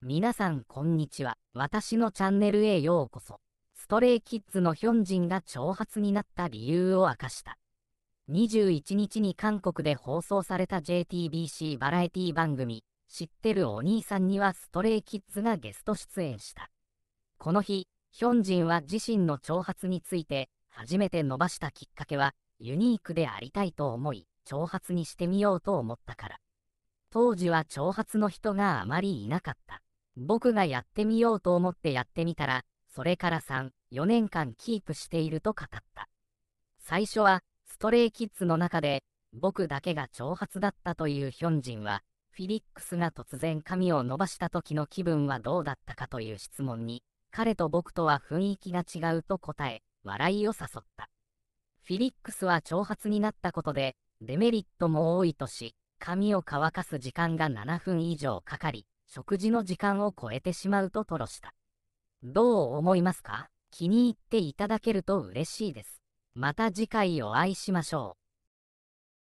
皆さんこんにちは。私のチャンネルへようこそ。ストレイキッズのヒョンジンが挑発になった理由を明かした。21日に韓国で放送された JTBC バラエティ番組、知ってるお兄さんにはストレイキッズがゲスト出演した。この日、ヒョンジンは自身の挑発について、初めて伸ばしたきっかけは、ユニークでありたいと思い、挑発にしてみようと思ったから。当時は挑発の人があまりいなかった。僕がやってみようと思ってやってみたら、それから3、4年間キープしていると語った。最初は、ストレイキッズの中で、僕だけが挑発だったというヒョンジンは、フィリックスが突然髪を伸ばした時の気分はどうだったかという質問に、彼と僕とは雰囲気が違うと答え、笑いを誘った。フィリックスは挑発になったことで、デメリットも多いとし、髪を乾かす時間が7分以上かかり、食事の時間を超えてしまうと吐露した。どう思いますか気に入っていただけると嬉しいです。また次回お会いしましょう。